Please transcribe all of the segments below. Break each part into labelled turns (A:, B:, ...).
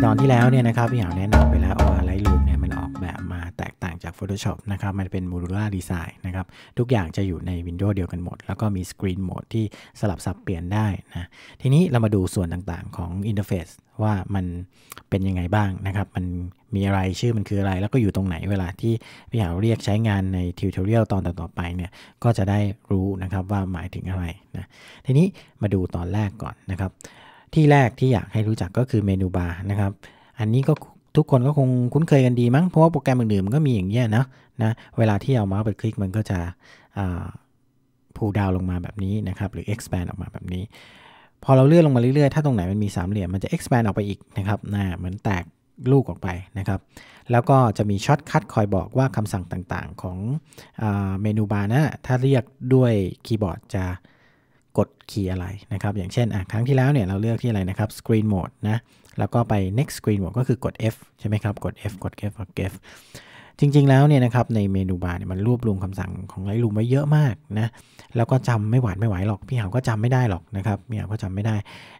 A: ตอนที่แล้วเนี่ยนะครับ พี่หาวแนะนำไปแล้วว่าไลท์รูมเนี่ย มันออกแบบมาแตกต่างจาก Photoshop นะครับ มันเป็น Modular Design นะครับ ทุกอย่างจะอยู่ใน Windows เดียวกันหมด แล้วก็มี Screen Mode ที่สลับสับเปลี่ยนได้นะทีนี้เรามาดูส่วนต่างๆของ Interface ว่ามันเป็นยังไงบ้างนะครับ มันมีอะไรชื่อมันคืออะไร แล้วก็อยู่ตรงไหนเวลาที่พี่หาวเรียกใช้งานในทิวทอเรียลตอนต่อๆไปเนี่ยก็จะได้รู้นะครับว่าหมายถึงอะไรนะทีนี้มาดูตอนแรกก่อนนะครับที่แรกที่อยากให้รู้จักก็คือเมนูบาร์นะครับอันนี้ก็ทุกคนก็คงคุ้นเคยกันดีมั้ง เพราะว่าโปรแกรมอื่นๆมันก็มีอย่างเงี้ยนะนะเวลาที่เอาเมาส์ไปคลิกมันก็จะพูดาวลงมาแบบนี้นะครับหรือ expand ออกมาแบบนี้ พอเราเลื่อนลงมาเรื่อยๆ ถ้าตรงไหนมันมีสามเหลี่ยมมันจะ expand ออกไปอีกนะครับนะเหมือนแตกลูกออกไปนะครับแล้วก็จะมีช็อตคัดคอยบอกว่าคำสั่งต่างๆ ของเมนูบาร์นะถ้าเรียกด้วยคีย์บอร์ดจะกดคีย์อะไรนะครับอย่างเช่น อ่ะครั้งที่แล้วเนี่ยเราเลือกที่อะไรนะครับ Screen Mode นะแล้วก็ไป Next Screen Mode ก็คือกด F ใช่ไหมครับกด F กด F กด F จริงๆ แล้วเนี่ยนะครับในเมนูบาร์เนี่ยมันรวบรวมคำสั่งของไลท์รูมไว้เยอะมากนะแล้วก็จำไม่หวาดไม่ไหวหรอกพี่หาวก็จำไม่ได้หรอกนะครับพี่หาวก็จำไม่ได้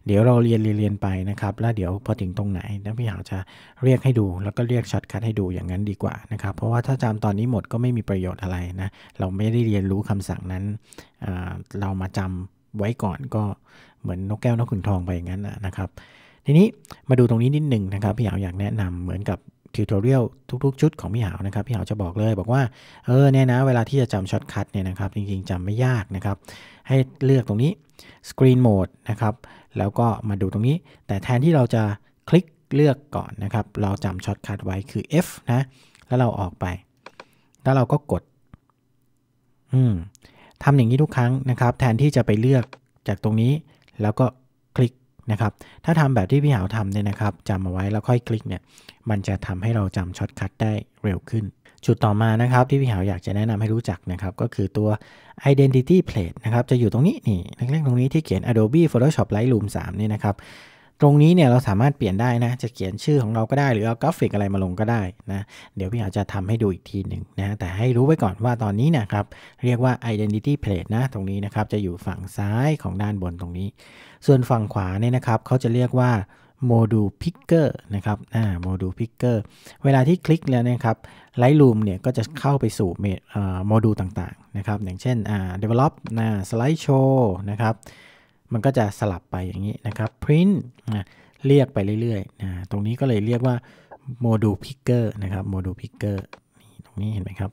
A: เดี๋ยวเราเรียนเรียนไปนะครับแล้วเดี๋ยวพอถึงตรงไหนแล้วพี่หาวจะเรียกให้ดู แล้วก็เรียกช็อตคัดให้ดูอย่างนั้นดีกว่านะครับเพราะว่าถ้าจำตอนนี้หมดก็ไม่มีประโยชน์อะไรนะเราไม่ได้เรียนรู้คำสั่งนั้นเรามาจำไว้ก่อนก็เหมือนนกแก้วนกขุนทองไปอย่างนั้นนะครับ ทีนี้มาดูตรงนี้นิดหนึ่งนะครับพี่หาวอยากแนะนำเหมือนกับทิวทอเรียลทุกๆชุด ของพี่หาวนะครับพี่หาวจะบอกเลยบอกว่าเออเนี่ยนะ เวลาที่จะจำช็อตคัทเนี่ยนะครับ จริงๆจำไม่ยากนะครับ ให้เลือกตรงนี้ Screen Mode นะครับแล้วก็มาดูตรงนี้ แต่แทนที่เราจะคลิกเลือกก่อนนะครับ เราจำช็อตคัทไว้คือ F นะแล้วเราออกไป แล้วเราก็กด อืมทำอย่างนี้ทุกครั้งนะครับแทนที่จะไปเลือกจากตรงนี้ แล้วก็คลิกนะครับ ถ้าทำแบบที่พี่หาวทำเนี่ยนะครับจำเอาไว้แล้วค่อยคลิกเนี่ย มันจะทำให้เราจำช็อตคัทได้เร็วขึ้น จุดต่อมานะครับ ที่พี่หาวอยากจะแนะนำให้รู้จักนะครับก็คือตัว identity plate นะครับจะอยู่ตรงนี้นี่เล็กๆตรงนี้ที่เขียน Adobe Photoshop Lightroom 3นี่นะครับตรงนี้เนี่ยเราสามารถเปลี่ยนได้นะจะเขียนชื่อของเราก็ได้หรือเอากราฟิกอะไรมาลงก็ได้นะเดี๋ยวพี่อาจจะทำให้ดูอีกทีหนึ่งนะแต่ให้รู้ไว้ก่อนว่าตอนนี้นะครับเรียกว่า identity plate นะตรงนี้นะครับจะอยู่ฝั่งซ้ายของด้านบนตรงนี้ ส่วนฝั่งขวาเนี่ยนะครับเขาจะเรียกว่า module picker นะครับอ่า u l e picker เวลาที่คลิกแล้วนะครับ Lightroom เนี่ยก็จะเข้าไปสู่โมดูลต่างๆนะครับอย่างเช่นอ่า develop นะ slideshow นะครับมันก็จะสลับไปอย่างนี้นะครับ print นะเรียกไปเรื่อยๆนะตรงนี้ก็เลยเรียกว่า module picker นะครับ module picker ตรงนี้เห็นไหมครับ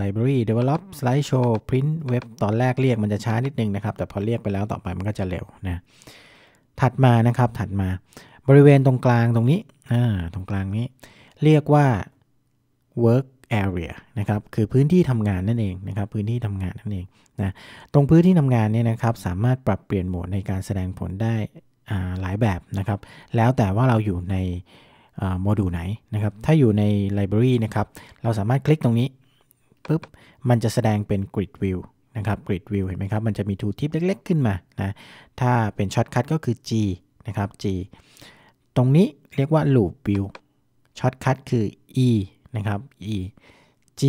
A: library develop slideshow print web ตอนแรกเรียกมันจะช้านิดนึงนะครับ แต่พอเรียกไปแล้วต่อไปมันก็จะเร็วนะ ถัดมานะครับ ถัดมาบริเวณตรงกลางตรงนี้ ตรงกลางนี้ เรียกว่า work area นะครับ คือพื้นที่ทำงานนั่นเองนะครับ พื้นที่ทำงานนั่นเองนะ ตรงพื้นที่ทำงานเนี่ยนะครับ สามารถปรับเปลี่ยนโหมดในการแสดงผลได้หลายแบบนะครับ แล้วแต่ว่าเราอยู่ในโมดูลไหนนะครับ ถ้าอยู่ใน Library นะครับ เราสามารถคลิกตรงนี้ปุ๊บ มันจะแสดงเป็น Grid View นะครับ Grid View เห็นไหมครับ มันจะมีทูทิปเล็กๆขึ้นมานะ ถ้าเป็นช็อตคัทก็คือ G นะครับ G ตรงนี้เรียกว่า Loop View ช็อตคัทคือ E นะครับ e G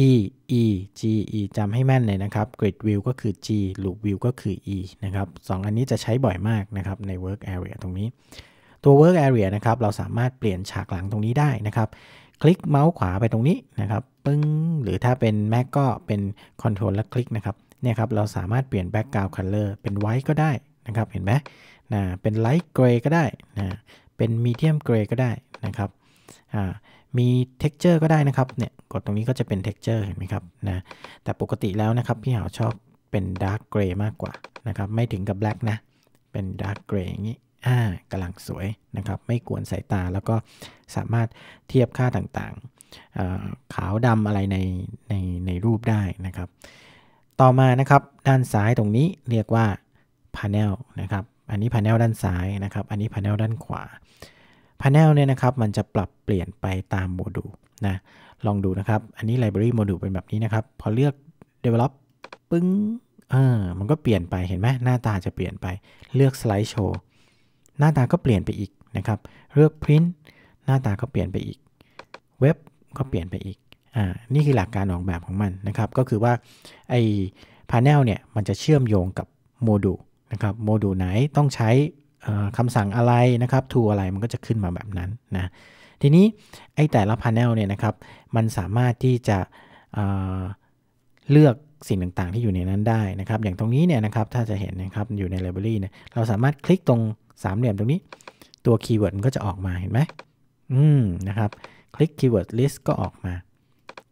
A: E G E จำให้แม่นเลยนะครับ Grid View ก็คือ G Loop View ก็คือ E นะครับ สองอันนี้จะใช้บ่อยมากนะครับ ใน Work Area ตรงนี้ ตัว Work Area นะครับเราสามารถเปลี่ยนฉากหลังตรงนี้ได้นะครับ คลิกเมาส์ขวาไปตรงนี้นะครับ ปึ้งหรือถ้าเป็น Mac ก็เป็น Control และคลิกนะครับ เนี่ยครับ เราสามารถเปลี่ยน Background Color เป็น White ก็ได้นะครับ เห็นไหมนะ เป็น Light Gray ก็ได้นะ เป็น Medium Gray ก็ได้นะครับมี texture ก็ได้นะครับเนี่ยกดตรงนี้ก็จะเป็น texture เห็นไหมครับนะแต่ปกติแล้วนะครับ พี่หาวชอบเป็น dark gray มากกว่านะครับไม่ถึงกับ black นะ เป็น dark gray อย่างนี้อ่ากำลังสวยนะครับไม่กวนสายตา แล้วก็สามารถเทียบค่าต่างๆ ขาวดำอะไรในในในรูปได้นะครับต่อมานะครับด้านซ้ายตรงนี้เรียกว่า panel นะครับอันนี้ panel ด้านซ้ายนะครับอันนี้ panel ด้านขวา panel เนี่ยนะครับมันจะปรับเปลี่ยนไปตามโมดูลนะลองดูนะครับ อันนี้ library module เป็นแบบนี้นะครับพอเลือก develop ปึ้งเออมันก็เปลี่ยนไปเห็นไหมหน้าตาจะเปลี่ยนไปเลือก slide show หน้าตาก็เปลี่ยนไปอีกนะครับเลือก print หน้าตาก็เปลี่ยนไปอีกเว็บก็เปลี่ยนไปอีกอ่านี่คือหลักการออกแบบของมันนะครับก็คือว่าไอ้ panel เนี่ยมันจะเชื่อมโยงกับโมดูลนะครับโมดูลไหนต้องใช้คำสั่งอะไรนะครับ ทูอะไรมันก็จะขึ้นมาแบบนั้นนะทีนี้ ไอ้แต่ละพาร์เนลเนี่ยนะครับมันสามารถที่จะเเลือกสิ่งต่างๆ ที่อยู่ในนั้นได้นะครับ อย่างตรงนี้เนี่ยนะครับถ้าจะเห็นนะครับอยู่ในไลบรารีเนี่ยเราสามารถคลิกตรงสามเหลี่ยมตรงนี้ ตัวคีย์เวิร์ดมันก็จะออกมาเห็นไหมอืมนะครับ คลิกคีย์เวิร์ดิสต์ก็ออกมา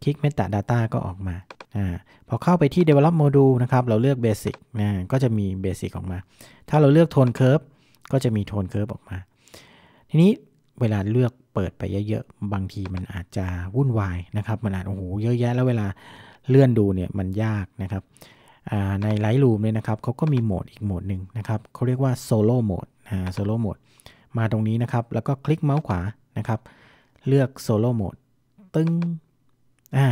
A: คลิกเมตาดาต้าก็ออกมาอ่าพอเข้าไปที่ develop module นะครับ เราเลือก basic นะก็จะมี basic ออกมา ถ้าเราเลือก tone curve ก็จะมีโทนเคิร์ฟออกมาทีนี้เวลาเลือกเปิดไปเยอะๆบางทีมันอาจจะวุ่นวายนะครับมันอาจโอ้โหเยอะแยะแล้วเวลาเลื่อนดูเนี่ยมันยากนะครับใน Lightroom เนี่ยนะครับเขาก็มีโหมดอีกโหมดหนึ่งนะครับเขาเรียกว่า Solo Mode อ่า Solo Mode มาตรงนี้นะครับ แล้วก็คลิกเมาส์ขวานะครับ เลือก Solo Mode ตึง้งอ่า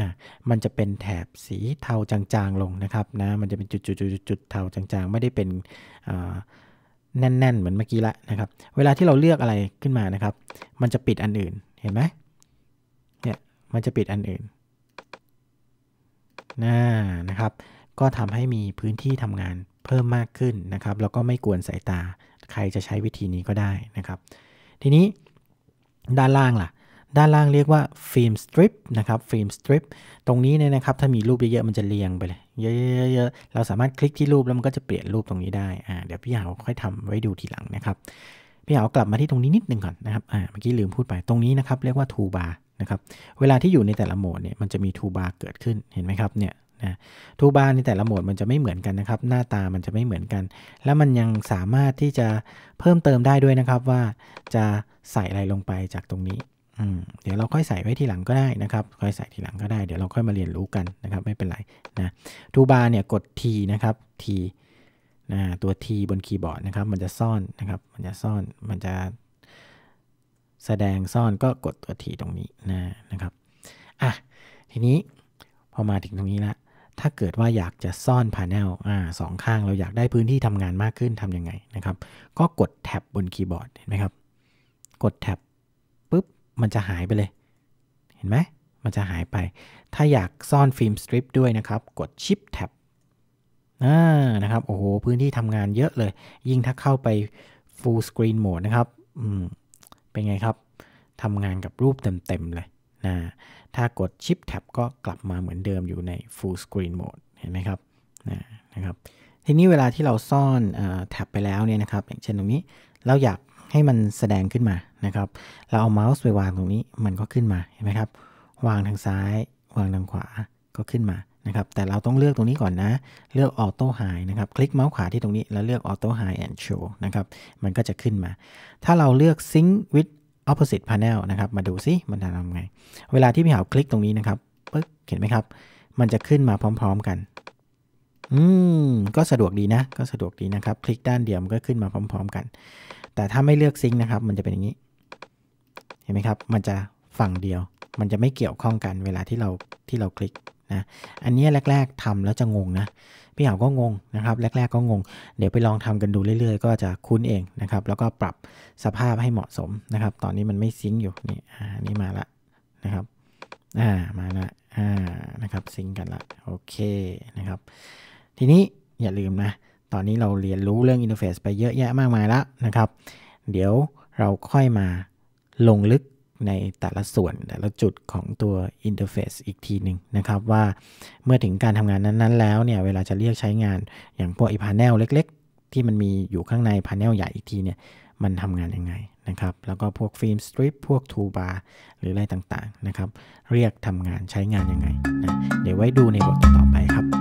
A: มันจะเป็นแถบสีเทาจางๆลงนะครับนะมันจะเป็นจุดๆๆๆเทาจางๆ ไม่ได้เป็นอ่าแน่น ๆ เหมือนเมื่อกี้ละนะครับ เวลาที่เราเลือกอะไรขึ้นมานะครับ มันจะปิดอันอื่น เห็นไหมเนี่ย มันจะปิดอันอื่นน่า นะครับ ก็ทำให้มีพื้นที่ทำงานเพิ่มมากขึ้นนะครับ แล้วก็ไม่กวนสายตา ใครจะใช้วิธีนี้ก็ได้นะครับ ทีนี้ด้านล่างล่ะด้านล่างเรียกว่าฟิล์มสตริปนะครับ ฟิล์มสตริป ตรงนี้เนี่ยนะครับ ถ้ามีรูปเยอะๆ มันจะเรียงไปเลย เยอะๆเราสามารถคลิกที่รูป แล้วมันก็จะเปลี่ยนรูปตรงนี้ได้ อ่า เดี๋ยวพี่หาวค่อยทำไว้ดูทีหลังนะครับ พี่หาวกลับมาที่ตรงนี้นิดนึงก่อนนะครับ อ่า เมื่อกี้ลืมพูดไป ตรงนี้นะครับเรียกว่าทูบาร์นะครับ เวลาที่อยู่ในแต่ละโหมดเนี่ย มันจะมีทูบาร์เกิดขึ้น เห็นไหมครับเนี่ยนะ ทูบาร์ในแต่ละโหมดมันจะไม่เหมือนกันนะครับ หน้าตามันจะไม่เหมือนกัน แล้วมันยังสามารถที่จะเพิ่มเติมได้ด้วยนะครับว่า จะใส่อะไรลงไปจากตรงนี้เดี๋ยวเราค่อยใส่ไว้ทีหลังก็ได้นะครับ ค่อยใส่ทีหลังก็ได้เดี๋ยวเราค่อยมาเรียนรู้กันนะครับ ไม่เป็นไร นะทูบาร์เนี่ยกด T นะครับ T นะตัว T บนคีย์บอร์ดนะครับ มันจะซ่อนนะครับ มันจะซ่อนมันจะแสดงซ่อนก็กดตัว T ตรงนี้นะนะครับอ่ะทีนี้พอมาถึงตรงนี้ละถ้าเกิดว่าอยากจะซ่อนพาเนลอ่าสองข้างเราอยากได้พื้นที่ทำงานมากขึ้นทำยังไงนะครับก็กดแท็บบนคีย์บอร์ดเห็นไหมครับ กดแท็บมันจะหายไปเลย เห็นไหม มันจะหายไป ถ้าอยากซ่อนฟิล์มสตริปด้วยนะครับ กดชิปแท็บนะครับ โอ้โห พื้นที่ทำงานเยอะเลย ยิ่งถ้าเข้าไป Full Screen Mode นะครับ เป็นไงครับ ทำงานกับรูปเต็มๆเลยนะถ้ากดชิปแท็บก็กลับมาเหมือนเดิมอยู่ใน Full Screen Mode เห็นไหมครับนะนะครับ ทีนี้เวลาที่เราซ่อนแท็บไปแล้วเนี่ยนะครับ อย่างเช่นตรงนี้ เราอยากให้มันแสดงขึ้นมานะครับเราเอาเมาส์ไปวางตรงนี้ มันก็ขึ้นมาเห็นไหมครับ วางทางซ้าย วางทางขวา ก็ขึ้นมา นะครับ แต่เราต้องเลือกตรงนี้ก่อนนะ เลือกออโต้ไฮนะครับ คลิกเมาส์ขวาที่ตรงนี้ แล้วเลือกออโต้ไฮแอนด์โชว์นะครับ มันก็จะขึ้นมา ถ้าเราเลือก Sync with opposite panel นะครับ มาดูซิ มันจะทำไง เวลาที่พี่หาวคลิกตรงนี้นะครับปึ๊บเห็นไหมครับ มันจะขึ้นมาพร้อมๆกัน อืม ก็สะดวกดีนะ ก็สะดวกดีนะครับ คลิกด้านเดียวมันก็ขึ้นมาพร้อม ๆ กัน แต่ถ้าไม่เลือกซิงนะครับ มันจะเป็นอย่างนี้ห็นไหมครับ มันจะฝั่งเดียว มันจะไม่เกี่ยวข้องกันเวลาที่เราที่เราคลิกนะ อันนี้แรกๆ ทำแล้วจะงงนะ พี่เหาก็งงนะครับแรกๆ ก็งง เดี๋ยวไปลองทำกันดูเรื่อยๆ ก็จะคุ้นเองนะครับ แล้วก็ปรับสภาพให้เหมาะสมนะครับ ตอนนี้มันไม่ซิงอยู่นี่อันนี้มาละนะครับ อ่า มาละ อ่า นะครับซิงกันละ โอเคนะครับ ทีนี้อย่าลืมนะ ตอนนี้เราเรียนรู้เรื่องอินเทอร์เฟซไปเยอะแยะมากมายแล้วนะครับ เดี๋ยวเราค่อยมาลงลึกในแต่ละส่วนแต่ละจุดของตัวอินเทอร์เฟซอีกทีหนึ่งนะครับ ว่าเมื่อถึงการทำงานนั้น ๆ แล้วเนี่ยเวลาจะเรียกใช้งานอย่างพวกไอ้พาแนลเล็ก ๆ ที่มันมีอยู่ข้างในพาแนลใหญ่อีกทีเนี่ยมันทำงานยังไงนะครับ แล้วก็พวกฟิล์มสตรีปพวกทูบาร์หรืออะไรต่างๆนะครับ เรียกทำงานใช้งานยังไงนะเดี๋ยวไว้ดูในบทต่อไปครับ